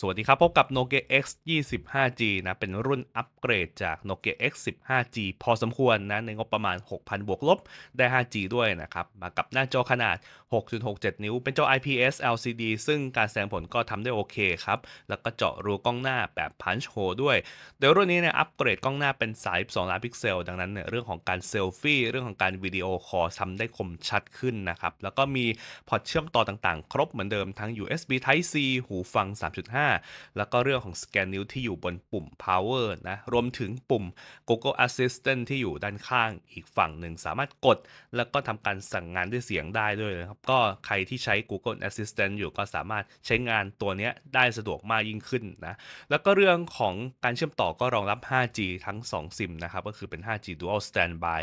สวัสดีครับ พบกับ Nokia X 2 5 G นะเป็นรุ่นอัปเกรดจาก Nokia X 1 5 G พอสมควรนะในงบประมาณ 6,000 บวกลบได้ 5G ด้วยนะครับ มากับหน้าจอขนาด 6.67 นิ้วเป็นจอ IPS LCD ซึ่งการแสดงผลก็ทำได้โอเคครับ แล้วก็เจาะรูกล้องหน้าแบบ Punch Hole ด้วยเดี๋ยวรุ่นนี้เนี่ยอัปเกรดกล้องหน้าเป็นสาย 2 ล้านพิกเซล ดังนั้นเนี่ยเรื่องของการเซลฟี่เรื่องของการวิดีโอคอลทำได้คมชัดขึ้นนะครับแล้วก็มีพอร์ตเชื่อมต่อต่างๆ ครบเหมือนเดิมทั้ง USB Type C หูฟัง 3.5 5แล้วก็เรื่องของสแกนนิ้วที่อยู่บนปุ่ม power นะ รวมถึงปุ่ม Google Assistant ที่อยู่ด้านข้างอีกฝั่งหนึ่งสามารถกดแล้วก็ทำการสั่งงานด้วยเสียงได้ด้วยนะครับ ก็ใครที่ใช้ Google Assistant อยู่ก็สามารถใช้งานตัวนี้ได้สะดวกมากยิ่งขึ้นนะ แล้วก็เรื่องของการเชื่อมต่อก็รองรับ 5G ทั้ง2ซิมนะครับ ก็คือเป็น 5G Dual Standby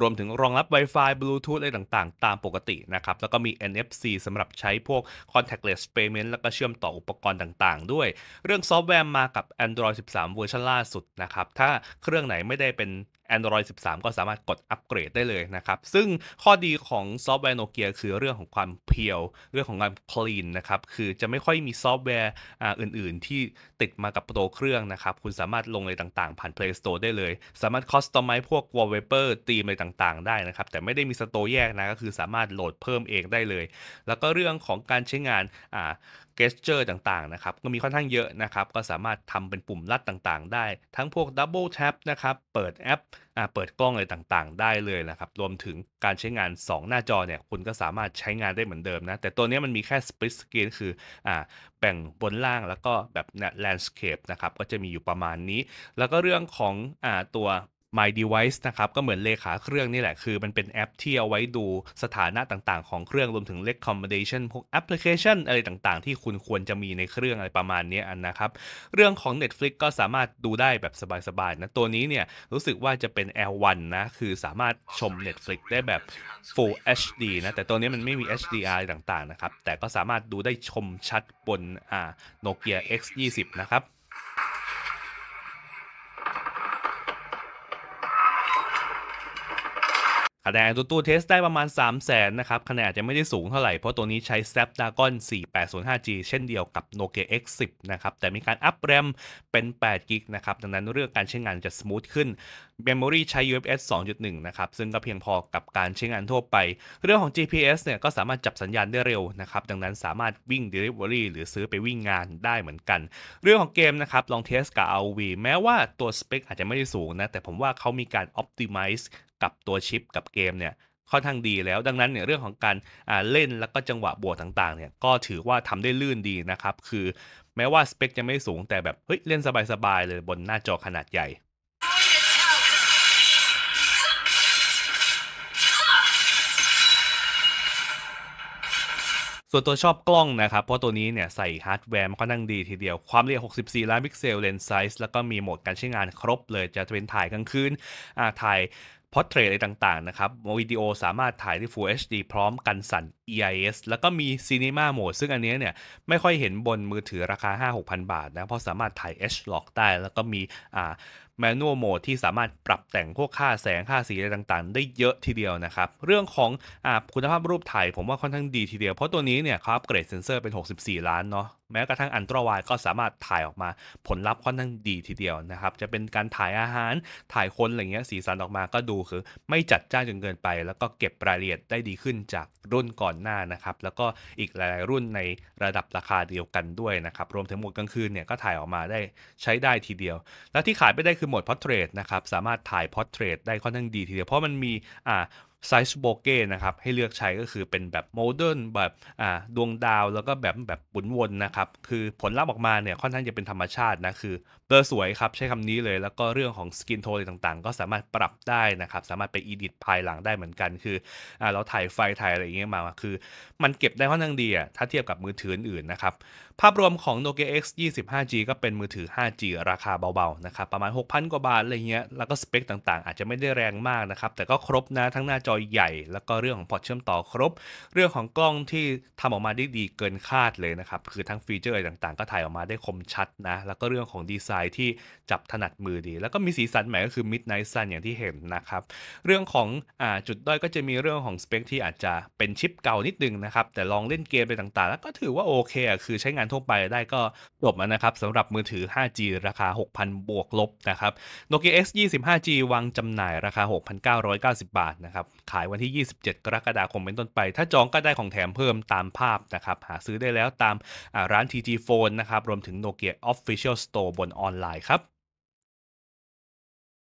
รวมถึงรองรับ Wi-Fi Bluetooth อะไรต่างๆ ตามปกตินะครับ แล้วก็มี NFC สำหรับใช้พวก contactless payment แล้วก็เชื่อมต่ออุปกรณ์ต่างๆ ด้วย เรื่องซอฟต์แวร์มากับ Android 13 เวอร์ชันล่าสุดนะครับ ถ้าเครื่องไหนไม่ได้เป็น Android 13 ก็สามารถกดอัปเกรดได้เลยนะครับ ซึ่งข้อดีของซอฟต์แวร์โนเกียคือเรื่องของความเพียว เรื่องของการคลีนนะครับ คือจะไม่ค่อยมีซอฟต์แวร์อื่นๆ ที่ติดมากับตัวเครื่องนะครับ คุณสามารถลงอะไรต่างๆ ผ่าน Play Store ได้เลย สามารถคอสตอมไมพวกวอลเวเปอร์ตีมอะไรต่างๆ ได้นะครับ แต่ไม่ได้มีสโตร์แยกนะ ก็คือสามารถโหลดเพิ่มเองได้เลย แล้วก็เรื่องของการใช้งานเจอร์ต่างๆ นะครับ ก็มีค่อนข้างเยอะนะครับ ก็สามารถทำเป็นปุ่มลัดต่างๆ ได้ ทั้งพวกดับเบิลแท็บนะครับ เปิดแอปอเปิดกล้องอะไรต่างๆ ได้เลยนะครับ รวมถึงการใช้งาน 2 หน้าจอเนี่ย คุณก็สามารถใช้งานได้เหมือนเดิมนะ แต่ตัวนี้มันมีแค่ split screen คืออแบ่งบนล่างแล้วก็แบบแลนด์สเคปนะครับ ก็จะมีอยู่ประมาณนี้ แล้วก็เรื่องของอตัว My Device นะครับก็เหมือนเลขาเครื่องนี่แหละคือ มันเป็นแอปที่เอาไว้ดูสถานะต่างๆของเครื่องรวมถึง recommendation พวกแอปพลิเคชันอะไรต่างๆที่คุณควรจะมีในเครื่องอะไรประมาณนี้นะครับ เรื่องของ Netflix ก็สามารถดูได้แบบสบายๆนะ ตัวนี้เนี่ย รู้สึกว่าจะเป็น L1 นะ คือสามารถชม Netflix ได้แบบ Full HD นะ แต่ตัวนี้มันไม่มี HDR อะไรต่างๆนะครับแต่ก็สามารถดูได้ชมชัดบนอ่า Nokia X20 นะครับคะแนนตัวตัวเทสได้ประมาณ 3 0 0แสนนะครับคะแนนอาจจะไม่ได้สูงเท่าไหร่ เพราะตัวนี้ใช้ Snapdragon 4805G เช่นเดียวกับ Nokia X10 นะครับ แต่มีการอัพแรมเป็น8 g b นะครับ ดังนั้นเรื่องการใช้งานจะสมูทขึ้นเมมโมรีใช้ UFS 2.1 นะครับ ซึ่งก็เพียงพอกับการใช้งานทั่วไป เรื่องของ GPS เนี่ยก็สามารถจับสัญญาณได้เร็วนะครับดังนั้นสามารถวิ่ง Delivery หรือซื้อไปวิ่งงานได้เหมือนกัน เรื่องของเกมนะครับลองเทสกับ ROV แม้ว่าตัวสเปคอาจจะไม่ได้สูงนะแต่ผมว่าเขามีการ Optimize กับตัวชิปกับเกมเนี่ยค่อนข้างดีแล้วดังนั้นเนี่ยเรื่องของการเล่นแล้วก็จังหวะบวกต่างๆเนี่ยก็ถือว่าทำได้ลื่นดีนะครับ คือแม้ว่าสเปคจะไม่สูงแต่แบบ เฮ้ย เล่นสบาย ๆ เลยบนหน้าจอขนาดใหญ่ ส่วนตัวชอบกล้องนะครับ เพราะตัวนี้เนี่ยใส่ฮาร์ดแวร์มันก็นั่งดีทีเดียว ความละเอียด64 ล้านพิกเซลเลนส์ไซส์แล้วก็มีโหมดการใช้งานครบ เลยจะเป็นถ่ายกลางคืนถ่ายพอร์เทรตอะไรต่าง ๆ นะครับ วิดีโอสามารถถ่ายได้ Full HD พร้อมกันสั่น EIS แล้วก็มี Cinema Mode ซึ่งอันนี้เนี่ย ไม่ค่อยเห็นบนมือถือราคา 5-6,000 บาทนะเพราะสามารถถ่าย H-Log ได้แล้วก็มีอ่า Manual Mode ที่สามารถปรับแต่งพวกค่าแสงค่าสี อะไรต่าง ๆ ได้เยอะทีเดียวนะครับ เรื่องของอคุณภาพรูปถ่ายผมว่าค่อนข้างดีทีเดียวเพราะตัวนี้เนี่ยเขาอัปเกรดเซนเซอร์เป็น64 ล้านเนาะแม้กระทั่งอันตรวายก็สามารถถ่ายออกมาผลลัพธ์ค่อนข้างดีทีเดียวนะครับ จะเป็นการถ่ายอาหารถ่ายคนอะไรเงี้ยสีสันออกมาก็ดูคือ ไม่จัดจ้านจนเกินไปแล้วก็เก็บรายละเอียดได้ดีขึ้นจากรุ่นก่อนหน้านะครับแล้วก็อีกหลาย ๆรุ่นในระดับราคาเดียวกันด้วยนะครับรวมถึงหมดกลางคืนเนี่ยก็ถ่ายออกมาได้ใช้ได้ทีเดียว และที่ขายไปได้คือหมดพอร์เทรตนะครับสามารถถ่ายพอร์เทรตได้ค่อนข้างดีทีเดียวเพราะมันมีอ่าไซส์โบเก้นะครับ ให้เลือกใช้ก็คือเป็นแบบโมเดิร์นแบบอ่าดวงดาว แล้วก็แบบแบบบุนวนนะครับ คือผลลัพธ์ออกมาเนี่ย ค่อนข้างจะเป็นธรรมชาตินะ คือเบลอสวยครับ ใช้คำนี้เลยแล้วก็เรื่องของสกินโทนอะไรต่าง ๆ ก็สามารถปรับได้นะครับ สามารถไปอีดิทภายหลังได้เหมือนกัน คืออ่าเราถ่ายไฟถ่ายอะไรอย่างเงี้ยมาคือ มันเก็บได้ค่อนข้างดีอ่ะถ้าเทียบกับมือถืออื่นๆนะครับภาพรวมของ Nokia X 25G ก็เป็นมือถือ 5G ราคาเบาๆนะครับประมาณ 6,000กว่าบาทอะไรเงี้ยแล้วก็สเปคต่างๆ อาจจะไม่ได้แรงมากนะครับแต่ก็ครบนะทั้งหน้าจอใหญ่แล้วก็เรื่องของพอร์ตเชื่อมต่อครบ เรื่องของกล้องที่ทำออกมาได้ดีเกินคาดเลยนะครับ คือทั้งฟีเจอร์อะไรต่าง ๆ ก็ถ่ายออกมาได้คมชัดนะ แล้วก็เรื่องของดีไซน์ที่จับถนัดมือดี แล้วก็มีสีสันใหม่ก็คือ Midnight Sun อย่างที่เห็นนะครับ เรื่องของอจุดด้อยก็จะมีเรื่องของสเปคที่อาจจะเป็นชิปเก่านิดนึงนะครับ แต่ลองเล่นเกมไปต่าง ๆ แล้วก็ถือว่าโอเคอ่ะคือใช้งานทั่วไปได้ก็จบนะครับสำหรับมือถือ 5G ราคา 6,000 บวกลบนะครับ Nokia X 25G วางจำหน่ายราคา6,990 บาทนะครับขายวันที่ 27 กรกฎาคมเป็นต้นไป ถ้าจองก็ได้ของแถมเพิ่มตามภาพนะครับ หาซื้อได้แล้วตามร้าน TG Phone นะครับ รวมถึง Nokia Official Store บนออนไลน์ครับ